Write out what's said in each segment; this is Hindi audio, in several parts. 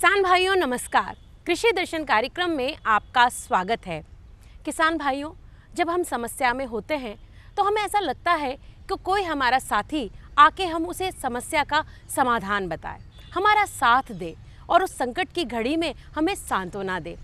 किसान भाइयों नमस्कार कृषि दर्शन कार्यक्रम में आपका स्वागत है किसान भाइयों जब हम समस्या में होते हैं तो हमें ऐसा लगता है कि कोई हमारा साथी आके हम उसे समस्या का समाधान बताए हमारा साथ दे और उस संकट की घड़ी में हमें सांत्वना दे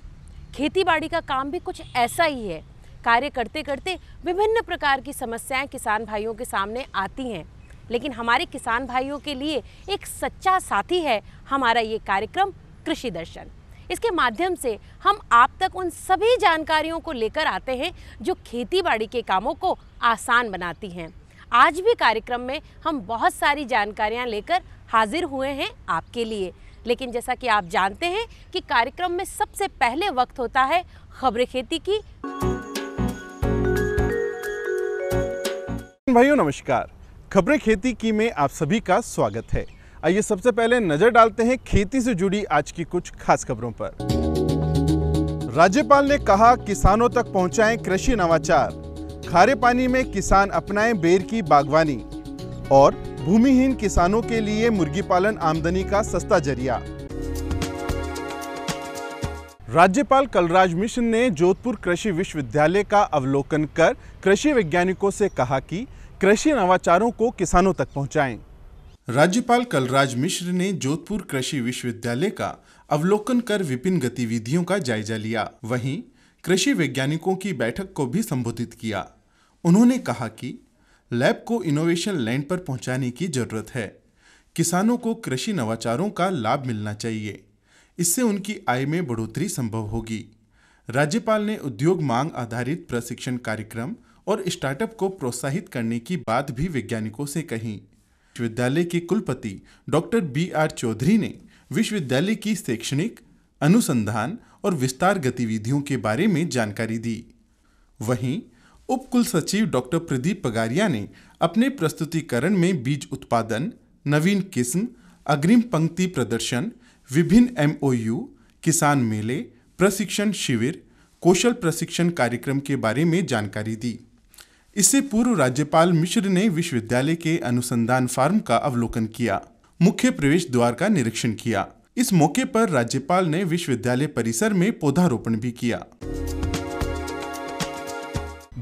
खेतीबाड़ी का काम भी कुछ ऐसा ही है कार्य करते करते विभिन्न प्रकार की समस्याएं किसान भाइयों के सामने आती हैं लेकिन हमारे किसान भाइयों के लिए एक सच्चा साथी है हमारा ये कार्यक्रम कृषि दर्शन इसके माध्यम से हम आप तक उन सभी जानकारियों को लेकर आते हैं जो खेती बाड़ी के कामों को आसान बनाती हैं आज भी कार्यक्रम में हम बहुत सारी जानकारियां लेकर हाजिर हुए हैं आपके लिए लेकिन जैसा कि आप जानते हैं कि कार्यक्रम में सबसे पहले वक्त होता है खबर खेती की भाइयों नमस्कार खबरें खेती की में आप सभी का स्वागत है आइए सबसे पहले नजर डालते हैं खेती से जुड़ी आज की कुछ खास खबरों पर राज्यपाल ने कहा किसानों तक पहुंचाएं कृषि नवाचार खारे पानी में किसान अपनाएं बेर की बागवानी और भूमिहीन किसानों के लिए मुर्गी पालन आमदनी का सस्ता जरिया राज्यपाल कलराज मिश्र ने जोधपुर कृषि विश्वविद्यालय का अवलोकन कर कृषि वैज्ञानिकों से कहा कि कृषि नवाचारों को किसानों तक पहुंचाएं। राज्यपाल कलराज मिश्र ने जोधपुर कृषि विश्वविद्यालय का अवलोकन कर विभिन्न गतिविधियों का जायजा लिया वहीं कृषि वैज्ञानिकों की बैठक को भी संबोधित किया उन्होंने कहा कि लैब को इनोवेशन लैंड पर पहुंचाने की जरूरत है किसानों को कृषि नवाचारों का लाभ मिलना चाहिए इससे उनकी आय में बढ़ोतरी संभव होगी राज्यपाल ने उद्योग मांग आधारित प्रशिक्षण कार्यक्रम और स्टार्टअप को प्रोत्साहित करने की बात भी वैज्ञानिकों से कही विश्वविद्यालय के कुलपति डॉक्टर बी आर चौधरी ने विश्वविद्यालय की शैक्षणिक अनुसंधान और विस्तार गतिविधियों के बारे में जानकारी दी वहीं उप कुल सचिव डॉक्टर प्रदीप पगारिया ने अपने प्रस्तुतिकरण में बीज उत्पादन नवीन किस्म अग्रिम पंक्ति प्रदर्शन विभिन्न एमओयू, किसान मेले प्रशिक्षण शिविर कौशल प्रशिक्षण कार्यक्रम के बारे में जानकारी दी इससे पूर्व राज्यपाल मिश्र ने विश्वविद्यालय के अनुसंधान फार्म का अवलोकन किया मुख्य प्रवेश द्वार का निरीक्षण किया इस मौके पर राज्यपाल ने विश्वविद्यालय परिसर में पौधारोपण भी किया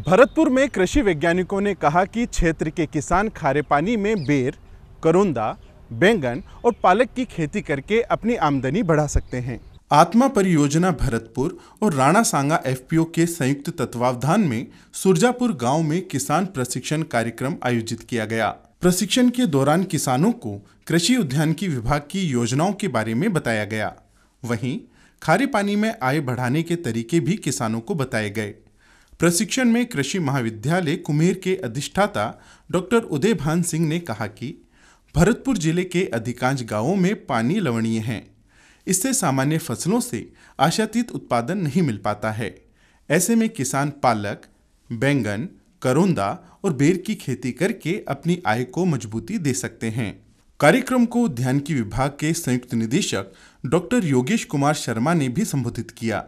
भरतपुर में कृषि वैज्ञानिकों ने कहा कि क्षेत्र के किसान खारे पानी में बेर करोंदा बैंगन और पालक की खेती करके अपनी आमदनी बढ़ा सकते हैं आत्मा परियोजना भरतपुर और राणा सांगा एफपीओ के संयुक्त तत्वावधान में सुरजापुर गांव में किसान प्रशिक्षण कार्यक्रम आयोजित किया गया प्रशिक्षण के दौरान किसानों को कृषि उद्यान की विभाग की योजनाओं के बारे में बताया गया वहीं खारे पानी में आय बढ़ाने के तरीके भी किसानों को बताए गए प्रशिक्षण में कृषि महाविद्यालय कुमेर के अधिष्ठाता डॉक्टर उदय भान सिंह ने कहा कि भरतपुर जिले के अधिकांश गांवों में पानी लवणीय हैं इससे सामान्य फसलों से आशातीत उत्पादन नहीं मिल पाता है ऐसे में किसान पालक बैंगन करोंदा और बेर की खेती करके अपनी आय को मजबूती दे सकते हैं कार्यक्रम को ध्यान की विभाग के संयुक्त निदेशक डॉक्टर योगेश कुमार शर्मा ने भी संबोधित किया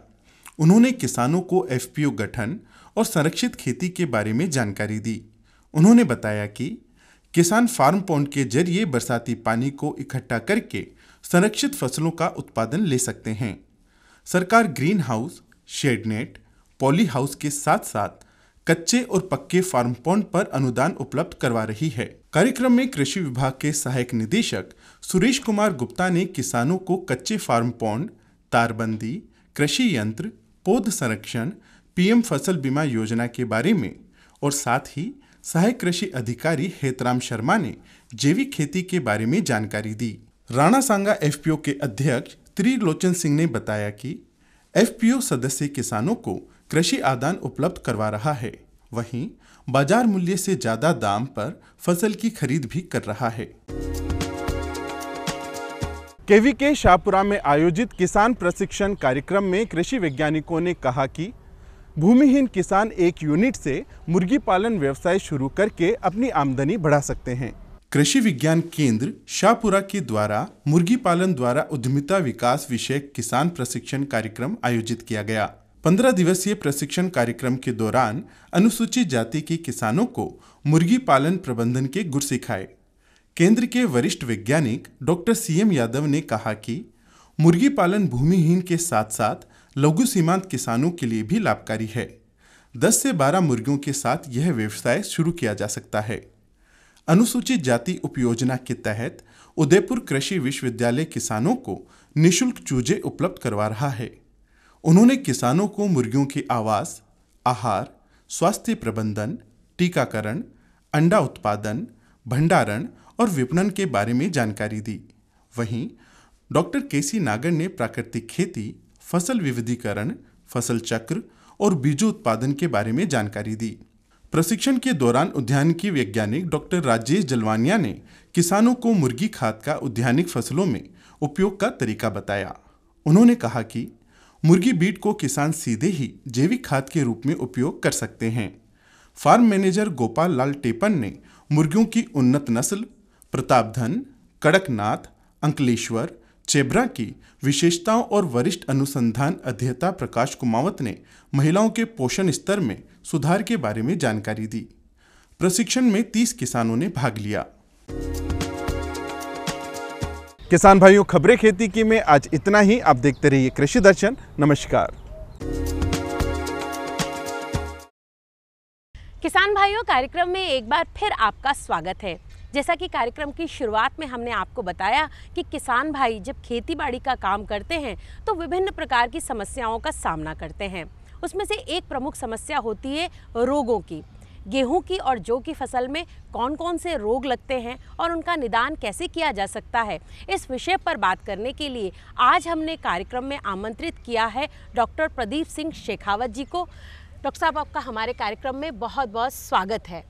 उन्होंने किसानों को एफपीओ गठन और संरक्षित खेती के बारे में जानकारी दी उन्होंने बताया कि किसान फार्म पॉन्ड के जरिए बरसाती पानी को इकट्ठा करके संरक्षित फसलों का उत्पादन ले सकते हैं सरकार greenhouse shade net polyhouse के साथ साथ कच्चे और पक्के फार्म पॉन्ड पर अनुदान उपलब्ध करवा रही है कार्यक्रम में कृषि विभाग के सहायक निदेशक सुरेश कुमार गुप्ता ने किसानों को कच्चे फार्म पॉन्ड तारबंदी कृषि यंत्र पौध संरक्षण पीएम फसल बीमा योजना के बारे में और साथ ही सहायक कृषि अधिकारी हेतराम शर्मा ने जैविक खेती के बारे में जानकारी दी राणा सांगा एफ के अध्यक्ष त्रिलोचन सिंह ने बताया कि एफ सदस्य किसानों को कृषि आदान उपलब्ध करवा रहा है वहीं बाजार मूल्य से ज्यादा दाम पर फसल की खरीद भी कर रहा है केवी के शाहपुरा में आयोजित किसान प्रशिक्षण कार्यक्रम में कृषि वैज्ञानिकों ने कहा कि भूमिहीन किसान एक यूनिट से मुर्गी पालन व्यवसाय शुरू करके अपनी आमदनी बढ़ा सकते हैं कृषि विज्ञान केंद्र शाहपुरा के द्वारा मुर्गी पालन द्वारा उद्यमिता विकास विषय किसान प्रशिक्षण कार्यक्रम आयोजित किया गया पंद्रह दिवसीय प्रशिक्षण कार्यक्रम के दौरान अनुसूचित जाति के किसानों को मुर्गी पालन प्रबंधन के गुर सिखाए केंद्र के वरिष्ठ वैज्ञानिक डॉक्टर सी एम यादव ने कहा कि मुर्गी पालन भूमिहीन के साथ साथ लघु सीमांत किसानों के लिए भी लाभकारी है 10 से 12 मुर्गियों के साथ यह व्यवसाय शुरू किया जा सकता है अनुसूचित जाति उपयोजना के तहत उदयपुर कृषि विश्वविद्यालय किसानों को निशुल्क चूजे उपलब्ध करवा रहा है उन्होंने किसानों को मुर्गियों के आवास आहार स्वास्थ्य प्रबंधन टीकाकरण अंडा उत्पादन भंडारण और विपणन के बारे में जानकारी दी वहीं डॉक्टर केसी नागर ने प्राकृतिक खेती फसल विविधीकरण फसल चक्र और उत्पादन के बारे में जानकारी दी प्रशिक्षण के दौरान उद्यानिकी वैज्ञानिक डॉक्टर राजेश जलवानिया ने किसानों को मुर्गी खाद का उद्यानिक फसलों में उपयोग का तरीका बताया उन्होंने कहा कि मुर्गी बीट को किसान सीधे ही जैविक खाद के रूप में उपयोग कर सकते हैं फार्म मैनेजर गोपाल लाल टेपन ने मुर्गियों की उन्नत नस्ल प्रतापधन कड़कनाथ अंकलेश्वर चेब्रा की विशेषताओं और वरिष्ठ अनुसंधान अध्येता प्रकाश कुमावत ने महिलाओं के पोषण स्तर में सुधार के बारे में जानकारी दी प्रशिक्षण में 30 किसानों ने भाग लिया किसान भाइयों खबरें खेती की में आज इतना ही आप देखते रहिए कृषि दर्शन नमस्कार किसान भाइयों कार्यक्रम में एक बार फिर आपका स्वागत है जैसा कि कार्यक्रम की शुरुआत में हमने आपको बताया कि किसान भाई जब खेती बाड़ी का काम करते हैं तो विभिन्न प्रकार की समस्याओं का सामना करते हैं उसमें से एक प्रमुख समस्या होती है रोगों की गेहूं की और जौ की फसल में कौन कौन से रोग लगते हैं और उनका निदान कैसे किया जा सकता है इस विषय पर बात करने के लिए आज हमने कार्यक्रम में आमंत्रित किया है डॉक्टर प्रदीप सिंह शेखावत जी को डॉक्टर साहब आपका हमारे कार्यक्रम में बहुत बहुत स्वागत है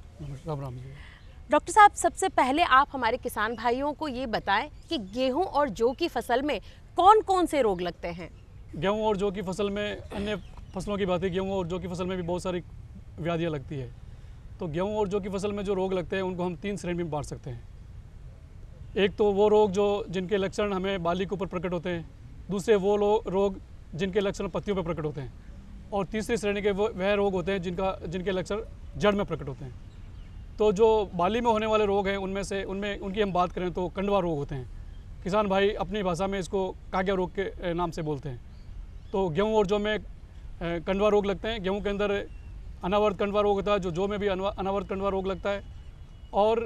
डॉक्टर साहब सबसे पहले आप हमारे किसान भाइयों को ये बताएं कि गेहूं और जौ की फसल में कौन कौन से रोग लगते हैं गेहूं और जौ की फसल में अन्य फसलों की बात है गेहूँ और जो की फसल में भी बहुत सारी व्याधियाँ लगती है तो गेहूँ और जो की फसल में जो रोग लगते हैं उनको हम तीन श्रेणी में बांट सकते हैं एक तो वो रोग जो जिनके लक्षण हमें बाली के ऊपर प्रकट होते हैं दूसरे वो रोग जिनके लक्षण पत्तियों पर प्रकट होते हैं और तीसरी श्रेणी के वह रोग होते हैं जिनका जिनके लक्षण जड़ में प्रकट होते हैं तो जो बाली में होने वाले रोग हैं उनमें से उनमें उनकी हम बात करें तो कंडवा रोग होते हैं किसान भाई अपनी भाषा में इसको काग्या रोग के नाम से बोलते हैं तो गेहूँ और जो में कंडवा रोग लगते हैं गेहूँ के अंदर अनावर्त कंडवा रोग होता है जो जो में भी अनावर्त कंडवा रोग लगता है और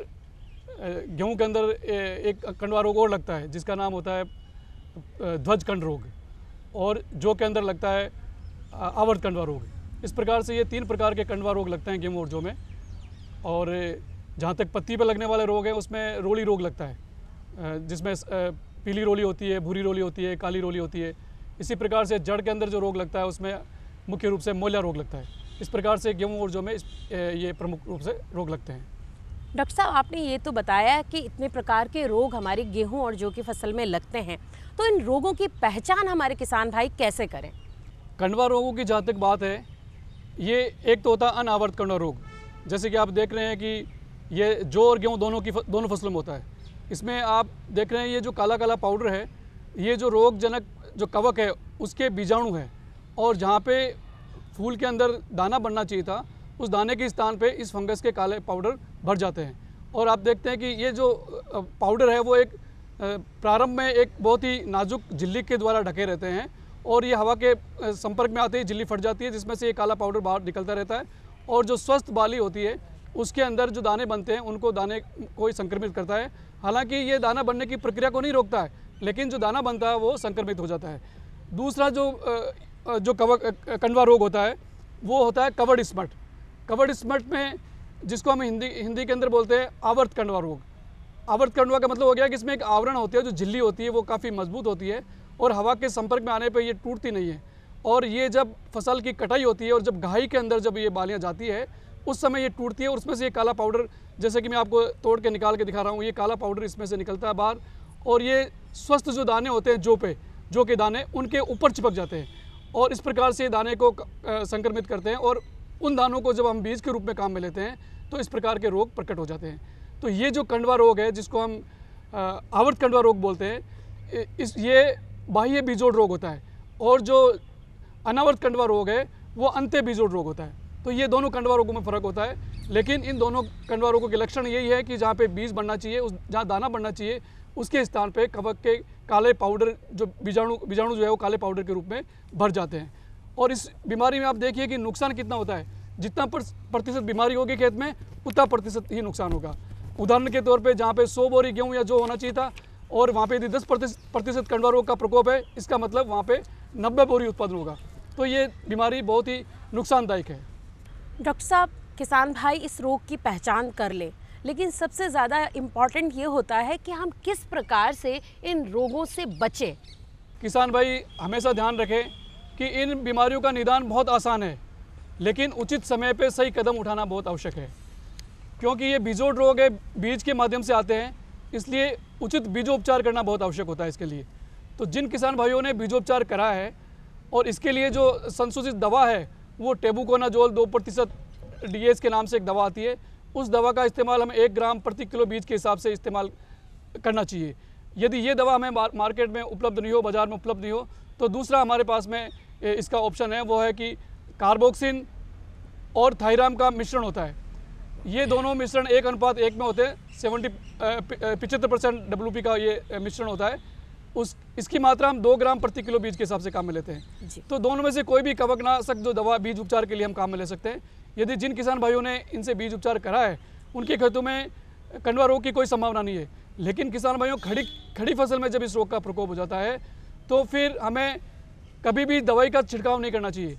गेहूँ के अंदर एक कंडवा रोग और लगता है जिसका नाम होता है ध्वज कंड रोग और जो के अंदर लगता है आवर्त कंडवा रोग इस प्रकार से ये तीन प्रकार के कंडवा रोग लगते हैं गेहूँ और जो में और जहाँ तक पत्ती पर लगने वाले रोग हैं उसमें रोली रोग लगता है जिसमें पीली रोली होती है भूरी रोली होती है काली रोली होती है इसी प्रकार से जड़ के अंदर जो रोग लगता है उसमें मुख्य रूप से मोलिया रोग लगता है इस प्रकार से गेहूँ और जो में इस, ये प्रमुख रूप से रोग लगते हैं डॉक्टर साहब आपने ये तो बताया कि इतने प्रकार के रोग हमारे गेहूं और जो की फसल में लगते हैं तो इन रोगों की पहचान हमारे किसान भाई कैसे करें कंडवा रोगों की जहाँ तक बात है ये एक तो होता है अनावर्त कंडवा रोग जैसे कि आप देख रहे हैं कि ये जौ और गेहूँ दोनों की दोनों फसलों में होता है इसमें आप देख रहे हैं ये जो काला काला पाउडर है ये जो रोगजनक जो कवक है उसके बीजाणु हैं और जहाँ पे फूल के अंदर दाना बनना चाहिए था उस दाने के स्थान पे इस फंगस के काले पाउडर भर जाते हैं और आप देखते हैं कि ये जो पाउडर है वो एक प्रारंभ में एक बहुत ही नाजुक झिल्ली के द्वारा ढके रहते हैं और ये हवा के संपर्क में आते ही झिल्ली फट जाती है जिसमें से ये काला पाउडर बाहर निकलता रहता है और जो स्वस्थ बाली होती है उसके अंदर जो दाने बनते हैं उनको दाने को संक्रमित करता है हालांकि ये दाना बनने की प्रक्रिया को नहीं रोकता है लेकिन जो दाना बनता है वो संक्रमित हो जाता है दूसरा जो जो कवर कंडवा रोग होता है वो होता है कवर्ड स्मट कवर्ड स्मट में जिसको हम हिंदी हिंदी के अंदर बोलते हैं आवर्त कंडवा रोग आवर्त कंडवा का मतलब हो गया कि इसमें एक आवरण होती है जो झिल्ली होती है वो काफ़ी मजबूत होती है और हवा के संपर्क में आने पर ये टूटती नहीं है और ये जब फसल की कटाई होती है और जब घाई के अंदर जब ये बालियाँ जाती है उस समय ये टूटती है और उसमें से ये काला पाउडर जैसे कि मैं आपको तोड़ के निकाल के दिखा रहा हूँ ये काला पाउडर इसमें से निकलता है बाहर और ये स्वस्थ जो दाने होते हैं जो पे जो के दाने उनके ऊपर चिपक जाते हैं और इस प्रकार से दाने को संक्रमित करते हैं और उन दानों को जब हम बीज के रूप में काम में लेते हैं तो इस प्रकार के रोग प्रकट हो जाते हैं तो ये जो कंडवा रोग है जिसको हम आवर्त कंडवा रोग बोलते हैं इस ये बाह्य बीजोड़ रोग होता है और जो अनावर्त कंडवा रोग है वो अंत्य बीजोड़ रोग होता है तो ये दोनों कंडवा रोगों में फ़र्क होता है लेकिन इन दोनों कंडवा रोगों के लक्षण यही है कि जहाँ पे बीज बनना चाहिए उस जहाँ दाना बनना चाहिए उसके स्थान पे कवक के काले पाउडर जो बीजाणु बीजाणु जो है वो काले पाउडर के रूप में भर जाते हैं और इस बीमारी में आप देखिए कि नुकसान कितना होता है जितना प्रतिशत बीमारी होगी खेत में उतना प्रतिशत ही नुकसान होगा उदाहरण के तौर पे जहाँ पे सौ बोरी गेहूँ या जो होना चाहिए था और वहाँ पे यदि दस प्रतिशत कंडवा रोग का प्रकोप है इसका मतलब वहाँ पे नब्बे बोरी उत्पादन होगा तो ये बीमारी बहुत ही नुकसानदायक है डॉक्टर साहब किसान भाई इस रोग की पहचान कर ले लेकिन सबसे ज़्यादा इम्पॉर्टेंट ये होता है कि हम किस प्रकार से इन रोगों से बचें किसान भाई हमेशा ध्यान रखें कि इन बीमारियों का निदान बहुत आसान है लेकिन उचित समय पर सही कदम उठाना बहुत आवश्यक है क्योंकि ये बीजोड़ रोग है बीज के माध्यम से आते हैं इसलिए उचित बीजोपचार करना बहुत आवश्यक होता है इसके लिए तो जिन किसान भाइयों ने बीजोपचार करा है और इसके लिए जो संशोधित दवा है वो टेबुकोनाजोल दो प्रतिशत डी के नाम से एक दवा आती है उस दवा का इस्तेमाल हमें एक ग्राम प्रति किलो बीज के हिसाब से इस्तेमाल करना चाहिए यदि ये दवा हमें मार्केट में उपलब्ध नहीं हो बाज़ार में उपलब्ध नहीं हो तो दूसरा हमारे पास में इसका ऑप्शन है वो है कि कार्बोक्सिन और थाइराम का मिश्रण होता है ये दोनों मिश्रण एक अनुपात एक में होते हैं सेवेंटी पिचहत्तर परसेंट डब्ल्यू का ये मिश्रण होता है उस इसकी मात्रा हम दो ग्राम प्रति किलो बीज के हिसाब से काम में लेते हैं तो दोनों में से कोई भी कवकनाशक जो दवा बीज उपचार के लिए हम काम में ले सकते हैं यदि जिन किसान भाइयों ने इनसे बीज उपचार करा है उनके खेतों में कंडवा रोग की कोई संभावना नहीं है लेकिन किसान भाइयों खड़ी खड़ी फसल में जब इस रोग का प्रकोप हो जाता है तो फिर हमें कभी भी दवाई का छिड़काव नहीं करना चाहिए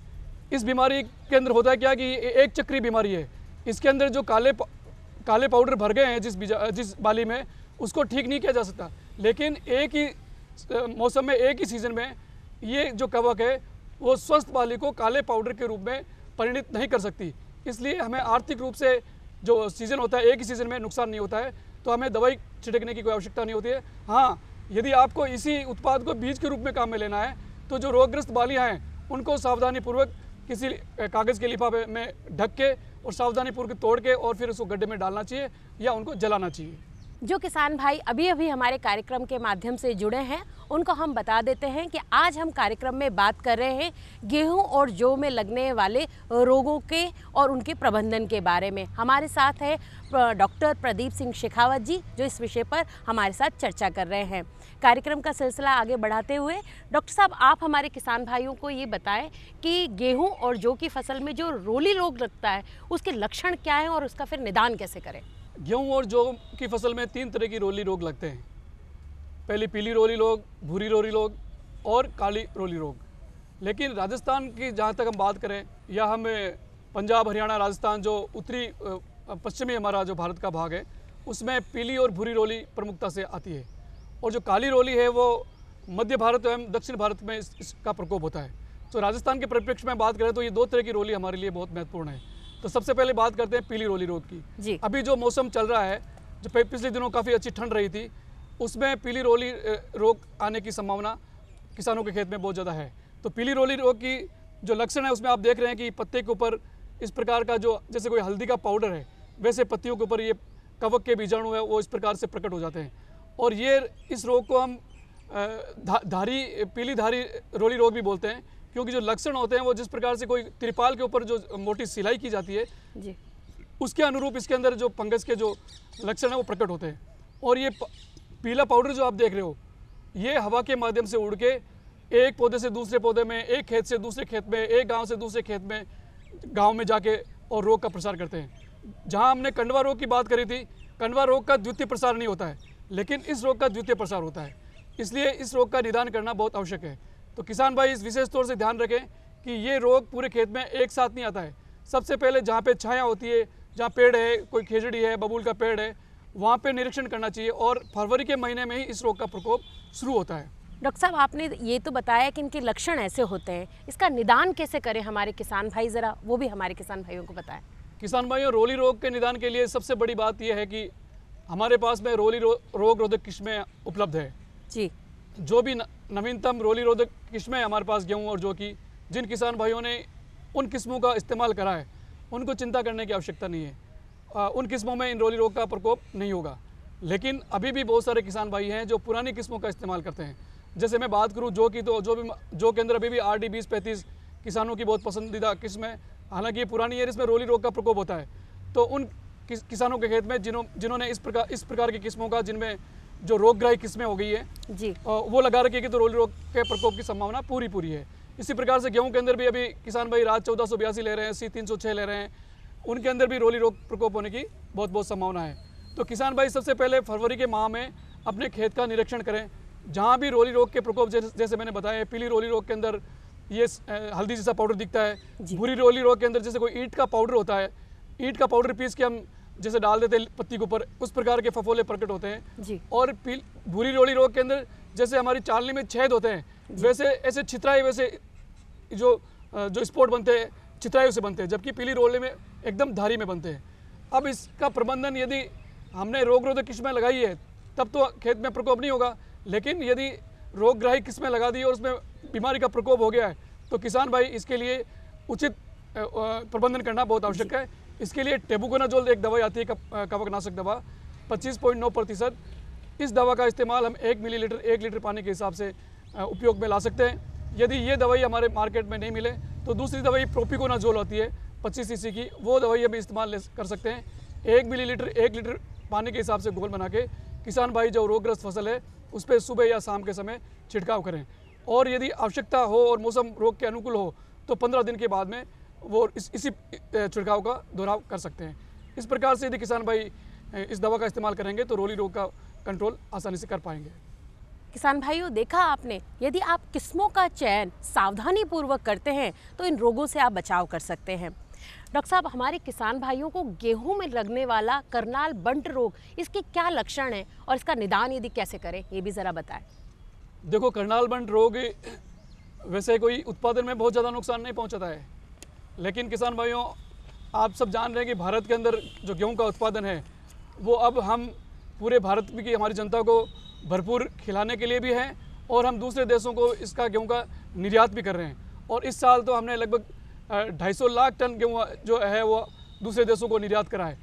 इस बीमारी के अंदर होता है क्या कि एक चक्री बीमारी है इसके अंदर जो काले काले पाउडर भर गए हैं जिस बीजा जिस बाली में उसको ठीक नहीं किया जा सकता लेकिन एक ही मौसम में एक ही सीज़न में ये जो कवक है वो स्वस्थ बाली को काले पाउडर के रूप में परिणित नहीं कर सकती इसलिए हमें आर्थिक रूप से जो सीज़न होता है एक ही सीज़न में नुकसान नहीं होता है तो हमें दवाई छिड़कने की कोई आवश्यकता नहीं होती है हाँ यदि आपको इसी उत्पाद को बीज के रूप में काम में लेना है तो जो रोगग्रस्त बालियाँ हैं उनको सावधानीपूर्वक किसी कागज़ के लिफाफे में ढक के और सावधानीपूर्वक तोड़ के और फिर उसको गड्ढे में डालना चाहिए या उनको जलाना चाहिए जो किसान भाई अभी अभी हमारे कार्यक्रम के माध्यम से जुड़े हैं उनको हम बता देते हैं कि आज हम कार्यक्रम में बात कर रहे हैं गेहूं और जौ में लगने वाले रोगों के और उनके प्रबंधन के बारे में हमारे साथ है डॉक्टर प्रदीप सिंह शेखावत जी जो इस विषय पर हमारे साथ चर्चा कर रहे हैं कार्यक्रम का सिलसिला आगे बढ़ाते हुए डॉक्टर साहब आप हमारे किसान भाइयों को ये बताएं कि गेहूँ और जौ की फसल में जो रोली रोग लगता है उसके लक्षण क्या हैं और उसका फिर निदान कैसे करें गेहूँ और जौ की फसल में तीन तरह की रोली रोग लगते हैं पहली पीली रोली रोग भूरी रोली रोग और काली रोली रोग लेकिन राजस्थान की जहाँ तक हम बात करें या हम पंजाब हरियाणा राजस्थान जो उत्तरी पश्चिमी हमारा जो भारत का भाग है उसमें पीली और भूरी रोली प्रमुखता से आती है और जो काली रोली है वो मध्य भारत एवं दक्षिण भारत में इस, इसका प्रकोप होता है तो राजस्थान के परिप्रेक्ष्य में बात करें तो ये दो तरह की रोली हमारे लिए बहुत महत्वपूर्ण है तो सबसे पहले बात करते हैं पीली रोली रोग की जी। अभी जो मौसम चल रहा है जो पिछले दिनों काफ़ी अच्छी ठंड रही थी उसमें पीली रोली रोग आने की संभावना किसानों के खेत में बहुत ज़्यादा है तो पीली रोली रोग की जो लक्षण है उसमें आप देख रहे हैं कि पत्ते के ऊपर इस प्रकार का जो जैसे कोई हल्दी का पाउडर है वैसे पत्तियों के ऊपर ये कवक के बीजाणु है वो इस प्रकार से प्रकट हो जाते हैं और ये इस रोग को हम धा, धारी पीली धारी रोली रोग भी बोलते हैं क्योंकि जो लक्षण होते हैं वो जिस प्रकार से कोई त्रिपाल के ऊपर जो मोटी सिलाई की जाती है जी उसके अनुरूप इसके अंदर जो फंगस के जो लक्षण हैं वो प्रकट होते हैं और ये पीला पाउडर जो आप देख रहे हो ये हवा के माध्यम से उड़ के एक पौधे से दूसरे पौधे में एक खेत से दूसरे खेत में एक गाँव से दूसरे खेत में गाँव में जाके और रोग का प्रसार करते हैं जहाँ हमने कंडवा रोग की बात करी थी कंडवा रोग का द्वितीय प्रसार नहीं होता है लेकिन इस रोग का द्वितीय प्रसार होता है इसलिए इस रोग का निदान करना बहुत आवश्यक है तो किसान भाई इस विशेष तौर से ध्यान रखें कि ये रोग पूरे खेत में एक साथ नहीं आता है सबसे पहले जहाँ पे छाया होती है जहाँ पेड़ है कोई खेजड़ी है बबूल का पेड़ है वहाँ पे निरीक्षण करना चाहिए और फरवरी के महीने में ही इस रोग का प्रकोप शुरू होता है डॉक्टर साहब आपने ये तो बताया कि इनके लक्षण ऐसे होते हैं इसका निदान कैसे करें हमारे किसान भाई ज़रा वो भी हमारे किसान भाइयों को बताएं किसान भाइयों रोली रोग के निदान के लिए सबसे बड़ी बात यह है कि हमारे पास में रोली रो, रोग रोधक किस्में उपलब्ध है जी जो भी नवीनतम रोली रोधक किस्में हमारे पास गेहूँ और जो कि जिन किसान भाइयों ने उन किस्मों का इस्तेमाल करा है उनको चिंता करने की आवश्यकता नहीं है आ, उन किस्मों में इन रोली रोग का प्रकोप नहीं होगा लेकिन अभी भी बहुत सारे किसान भाई हैं जो पुरानी किस्मों का इस्तेमाल करते हैं जैसे मैं बात करूँ जो की तो जो भी जो के अंदर अभी भी आर डी बीस पैंतीस किसानों की बहुत पसंदीदा किस्म है हालांकि ये पुरानी है इसमें रोली रोग का प्रकोप होता है तो उन किसानों के खेत में जिन्हों जिन्होंने इस प्रकार इस प्रकार की किस्मों का जिनमें जो रोगग्राही किस्में हो गई है जी वो लगा रखी है कि तो रोली रोग के प्रकोप की संभावना पूरी पूरी है इसी प्रकार से गेहूं के अंदर भी अभी किसान भाई रात चौदह सौ बयासी ले रहे हैं सी तीन सौ छः ले रहे हैं उनके अंदर भी रोली रोग प्रकोप होने की बहुत बहुत संभावना है तो किसान भाई सबसे पहले फरवरी के माह में अपने खेत का निरीक्षण करें जहाँ भी रोली रोग के प्रकोप जैसे मैंने बताया पीली रोली रोग के अंदर ये हल्दी जैसा पाउडर दिखता है भूरी रोली रोग के अंदर जैसे कोई ईट का पाउडर होता है ईट का पाउडर पीस के हम जैसे डाल देते हैं पत्ती के ऊपर उस प्रकार के फफोले प्रकट होते हैं जी। और भूरी रोली रोग के अंदर जैसे हमारी चालनी में छेद होते हैं वैसे ऐसे छितराई वैसे जो जो स्पोर्ट बनते हैं चित्रायु उसे बनते हैं जबकि पीली रोली में एकदम धारी में बनते हैं अब इसका प्रबंधन यदि हमने रोग रोधक किस्में लगाई है तब तो खेत में प्रकोप नहीं होगा लेकिन यदि रोगग्राही किस्में लगा दी और उसमें बीमारी का प्रकोप हो गया है तो किसान भाई इसके लिए उचित प्रबंधन करना बहुत आवश्यक है इसके लिए टेबुकोनाजोल एक दवाई आती है कवकनाशक दवा पच्चीस पॉइंट नौ प्रतिशत इस दवा का इस्तेमाल हम एक मिलीलीटर एक लीटर पानी के हिसाब से उपयोग में ला सकते हैं यदि ये दवाई हमारे मार्केट में नहीं मिले तो दूसरी दवाई प्रोपिकोनाजोल होती है पच्चीस सी की वो दवाई हम इस्तेमाल कर सकते हैं एक लीटर एक लीटर पानी के हिसाब से घोल बना के किसान भाई जो रोगग्रस्त फसल है उस पर सुबह या शाम के समय छिड़काव करें और यदि आवश्यकता हो और मौसम रोग के अनुकूल हो तो पंद्रह दिन के बाद में वो इस इसी छिड़काव का दोहराव कर सकते हैं इस प्रकार से यदि किसान भाई इस दवा का इस्तेमाल करेंगे तो रोली रोग का कंट्रोल आसानी से कर पाएंगे किसान भाइयों देखा आपने यदि आप किस्मों का चयन सावधानी पूर्वक करते हैं तो इन रोगों से आप बचाव कर सकते हैं डॉक्टर साहब हमारे किसान भाइयों को गेहूं में लगने वाला करनाल बंट रोग इसके क्या लक्षण हैं और इसका निदान यदि कैसे करें ये भी ज़रा बताएं देखो करनाल बंट रोग वैसे कोई उत्पादन में बहुत ज़्यादा नुकसान नहीं पहुँचाता है लेकिन किसान भाइयों आप सब जान रहे हैं कि भारत के अंदर जो गेहूं का उत्पादन है वो अब हम पूरे भारत की हमारी जनता को भरपूर खिलाने के लिए भी हैं और हम दूसरे देशों को इसका गेहूँ का निर्यात भी कर रहे हैं और इस साल तो हमने लगभग ढाई सौ लाख टन गेहूँ जो है वो दूसरे देशों को निर्यात करा है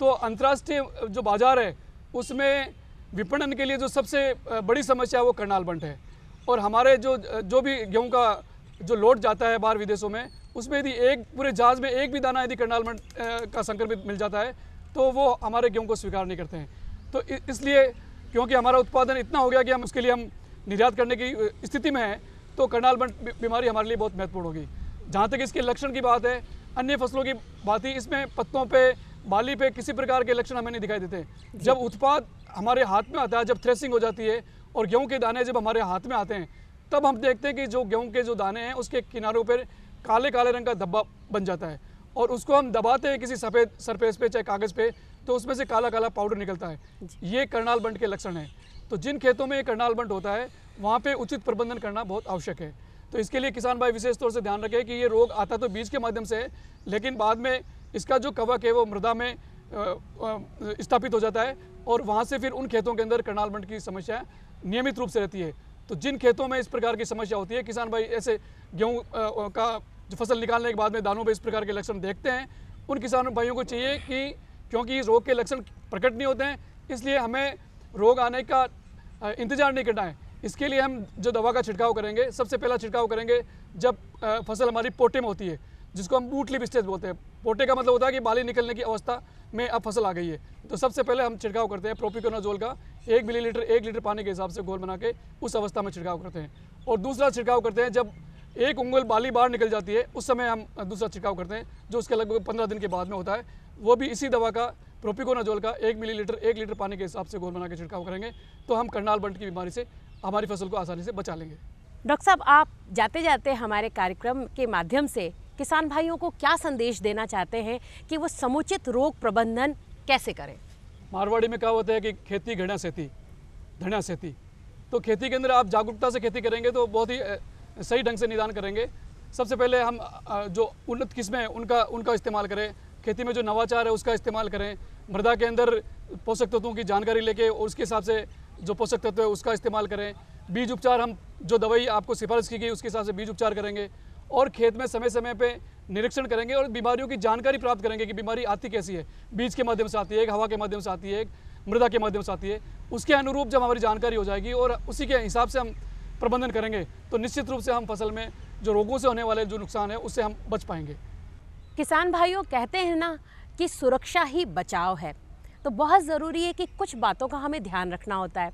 तो अंतर्राष्ट्रीय जो बाज़ार है उसमें विपणन के लिए जो सबसे बड़ी समस्या है वो करनाल बंट है और हमारे जो जो भी गेहूँ का जो लौट जाता है बाहर विदेशों में उसमें यदि एक पूरे जहाज में एक भी दाना यदि करनाल का संक्रमित मिल जाता है तो वो हमारे गेहूँ को स्वीकार नहीं करते हैं तो इसलिए क्योंकि हमारा उत्पादन इतना हो गया कि हम उसके लिए हम निर्यात करने की स्थिति में हैं तो करनाल बीमारी हमारे लिए बहुत महत्वपूर्ण होगी जहाँ तक इसके लक्षण की बात है अन्य फसलों की बात ही इसमें पत्तों पे बाली पे किसी प्रकार के लक्षण हमें नहीं दिखाई देते जब उत्पाद हमारे हाथ में आता है जब थ्रेसिंग हो जाती है और गेहूँ के दाने जब हमारे हाथ में आते हैं तब हम देखते हैं कि जो गेहूँ के जो दाने हैं उसके किनारों पर काले काले रंग का धब्बा बन जाता है और उसको हम दबाते हैं किसी सफ़ेद सरफेस पे चाहे कागज़ पे तो उसमें से काला काला पाउडर निकलता है ये करनाल बंट के लक्षण हैं तो जिन खेतों में ये करनाल बंट होता है वहाँ पे उचित प्रबंधन करना बहुत आवश्यक है तो इसके लिए किसान भाई विशेष तौर से ध्यान रखें कि ये रोग आता तो बीज के माध्यम से है लेकिन बाद में इसका जो कवक है वो मृदा में स्थापित हो जाता है और वहाँ से फिर उन खेतों के अंदर करनाल बंट की समस्या नियमित रूप से रहती है तो जिन खेतों में इस प्रकार की समस्या होती है किसान भाई ऐसे गेहूँ का जो फसल निकालने के बाद में दानों पर इस प्रकार के लक्षण देखते हैं उन किसान भाइयों को चाहिए कि क्योंकि इस रोग के लक्षण प्रकट नहीं होते हैं इसलिए हमें रोग आने का इंतजार नहीं करना है इसके लिए हम जो दवा का छिड़काव करेंगे सबसे पहला छिड़काव करेंगे जब फसल हमारी पोटे में होती है जिसको हम बूटली स्टेज बोलते हैं पोटे का मतलब होता है कि बाली निकलने की अवस्था में अब फसल आ गई है तो सबसे पहले हम छिड़काव करते हैं प्रोपिकोनाजोल का एक मिली लीटर एक लीटर पानी के हिसाब से घोल बना के उस अवस्था में छिड़काव करते हैं और दूसरा छिड़काव करते हैं जब एक उंगल बाली बाहर निकल जाती है उस समय हम दूसरा छिड़काव करते हैं जो उसके लगभग पंद्रह दिन के बाद में होता है वो भी इसी दवा का प्रोपिकोनाजोल का एक मिली लीटर एक लीटर पानी के हिसाब से घोल बना के छिड़काव करेंगे तो हम करनाल बंट की बीमारी से हमारी फसल को आसानी से बचा लेंगे डॉक्टर साहब आप जाते जाते हमारे कार्यक्रम के माध्यम से किसान भाइयों को क्या संदेश देना चाहते हैं कि वो समुचित रोग प्रबंधन कैसे करें मारवाड़ी में क्या होता है कि खेती घृणा सेती घृणा सेती तो खेती के अंदर आप जागरूकता से खेती करेंगे तो बहुत ही सही ढंग से निदान करेंगे सबसे पहले हम जो उन्नत किस्में हैं उनका उनका इस्तेमाल करें खेती में जो नवाचार है उसका इस्तेमाल करें मृदा के अंदर पोषक तत्वों की जानकारी लेके और उसके हिसाब से जो पोषक तत्व है उसका इस्तेमाल करें बीज उपचार हम जो दवाई आपको सिफारिश की गई उसके हिसाब से बीज उपचार करेंगे और खेत में समय समय पर निरीक्षण करेंगे और बीमारियों की जानकारी प्राप्त करेंगे कि बीमारी आती कैसी है बीज के माध्यम से आती है एक हवा के माध्यम से आती है एक मृदा के माध्यम से आती है उसके अनुरूप जब हमारी जानकारी हो जाएगी और उसी के हिसाब से हम प्रबंधन करेंगे तो निश्चित रूप से हम फसल में जो रोगों से होने वाले जो नुकसान है उससे हम बच पाएंगे किसान भाइयों कहते हैं ना कि सुरक्षा ही बचाव है तो बहुत ज़रूरी है कि कुछ बातों का हमें ध्यान रखना होता है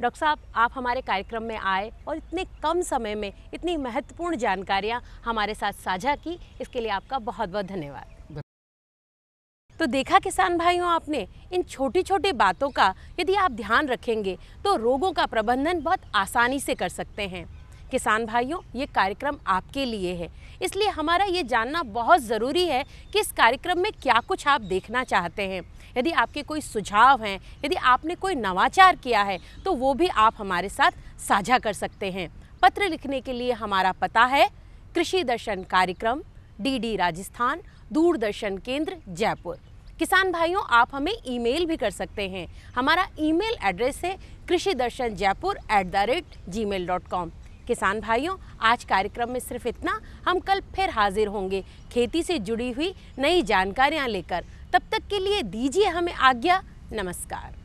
डॉक्टर साहब आप हमारे कार्यक्रम में आए और इतने कम समय में इतनी महत्वपूर्ण जानकारियाँ हमारे साथ साझा की इसके लिए आपका बहुत बहुत धन्यवाद तो देखा किसान भाइयों आपने इन छोटी छोटी बातों का यदि आप ध्यान रखेंगे तो रोगों का प्रबंधन बहुत आसानी से कर सकते हैं किसान भाइयों ये कार्यक्रम आपके लिए है इसलिए हमारा ये जानना बहुत ज़रूरी है कि इस कार्यक्रम में क्या कुछ आप देखना चाहते हैं यदि आपके कोई सुझाव हैं यदि आपने कोई नवाचार किया है तो वो भी आप हमारे साथ साझा कर सकते हैं पत्र लिखने के लिए हमारा पता है कृषि दर्शन कार्यक्रम डीडी राजस्थान दूरदर्शन केंद्र जयपुर किसान भाइयों आप हमें ईमेल भी कर सकते हैं हमारा ईमेल एड्रेस है Krishi Darshan Jaipur at the rate Gmail dot com किसान भाइयों आज कार्यक्रम में सिर्फ इतना हम कल फिर हाजिर होंगे खेती से जुड़ी हुई नई जानकारियाँ लेकर तब तक के लिए दीजिए हमें आज्ञा नमस्कार